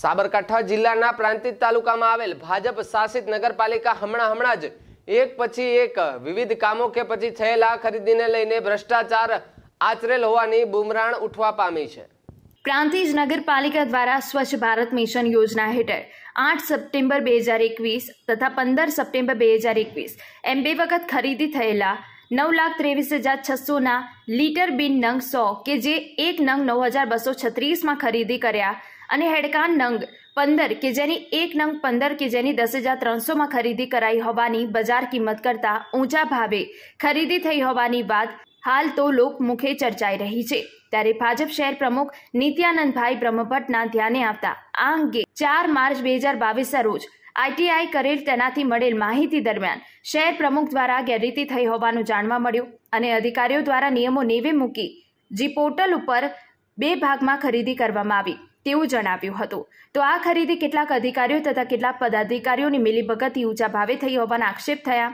સાબરકાંઠા જિલ્લાના પ્રાંતિજ તાલુકામાં આવેલ ભાજપ શાસિત નગરપાલિકા હમણાં હમણાં જ એક પછી એક વિવિધ કામો કે પછી થયેલા ખરીદીને લઈને ભ્રષ્ટાચાર આચરેલ હોવાની બુમરાણ ઉઠવા પામી છે પ્રાંતિજ નગરપાલિકા દ્વારા સ્વચ્છ ભારત મિશન યોજના હેઠળ આઠ સપ્ટેમ્બર બે હજાર એકવીસ તથા પંદર સપ્ટેમ્બર બે હજાર એકવીસ એમ બે વખત ખરીદી થયેલા નવ લાખ ત્રેવીસ હજાર છસોના લીટર બિન નંગ સો કે જે એક નંગ નવ હજાર બસો છત્રીસમાં ખરીદી કર્યા અને હેડકાન નંગ પંદર કે જેની એક નંગ પંદર કે જેની દસ હજાર ત્રણસોમાં ખરીદી કરાઈ હોવાની બજાર કિંમત કરતાં ઊંચા ભાવે ખરીદી થઈ હોવાની વાત હાલ તો લોકમુખે ચર્ચાઈ રહી છે ત્યારે ભાજપ શહેર પ્રમુખ નિત્યાનંદભાઈ બ્રહ્મભટ્ટના ધ્યાને આવતા આ અંગે ચાર માર્ચ બે હજાર બાવીસના રોજ આઈટીઆઈ કરેલ તેનાથી મળેલ માહિતી દરમિયાન શહેર પ્રમુખ દ્વારા ગેરરીતિ થઈ હોવાનું જાણવા મળ્યું અને અધિકારીઓ દ્વારા નિયમો નેવે મૂકી જી પોર્ટલ ઉપર બે ભાગમાં ખરીદી કરવામાં આવી તેવું જણાવ્યું હતું તો આ ખરીદી કેટલાક અધિકારીઓ તથા કેટલાક પદાધિકારીઓની મિલીભગતથી ઊંચા ભાવે થઈ હોવાના આક્ષેપ થયા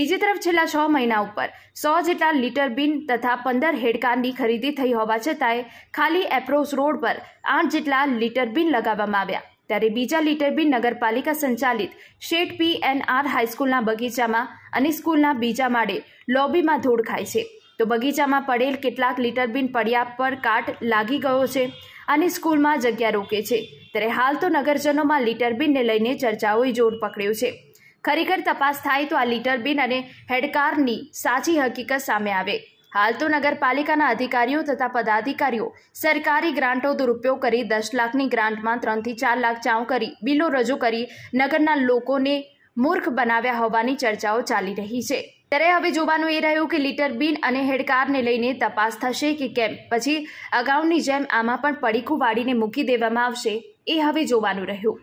બીજી તરફ છેલ્લા છ મહિના ઉપર સો જેટલા લીટર બિન તથા પંદર હેડકાનની ખરીદી થઈ હોવા છતાંય ખાલી એપ્રોસ રોડ પર આઠ જેટલા લીટર બિન લગાવવામાં આવ્યા ત્યારે બીજા લીટર બી નગરપાલિકા સંચાલિત શેઠ પી એન આર હાઈસ્કૂલના બગીચામાં અને સ્કૂલના બીજા માળે લોબીમાં ધૂળ ખાય છે તો બગીચામાં પડેલ કેટલાક લીટર બિન પડ્યા પર કાટ લાગી ગયો છે અને સ્કૂલમાં જગ્યા રોકે છે ત્યારે હાલ તો નગરજનોમાં લીટર બિનને લઈને ચર્ચાઓએ જોર પકડ્યું છે ખરેખર તપાસ થાય તો આ લીટર બિન અને હેડકારની સાચી હકીકત સામે આવે હાલ તો નગરપાલિકાના અધિકારીઓ તથા પદાધિકારીઓ સરકારી ગ્રાન્ટો દુરુપયોગ કરી દસ લાખની ગ્રાન્ટમાં ત્રણથી ચાર લાખ ચાઉ કરી બિલો રજૂ કરી નગરના લોકોને મૂર્ખ બનાવ્યા હોવાની ચર્ચાઓ ચાલી રહી છે ત્યારે હવે જોવાનું એ રહ્યું કે લીટર બિન અને હેડકારને લઈને તપાસ થશે કે કેમ પછી અગાઉની જેમ આમાં પણ પડીખું વાળીને મૂકી દેવામાં આવશે એ હવે જોવાનું રહ્યું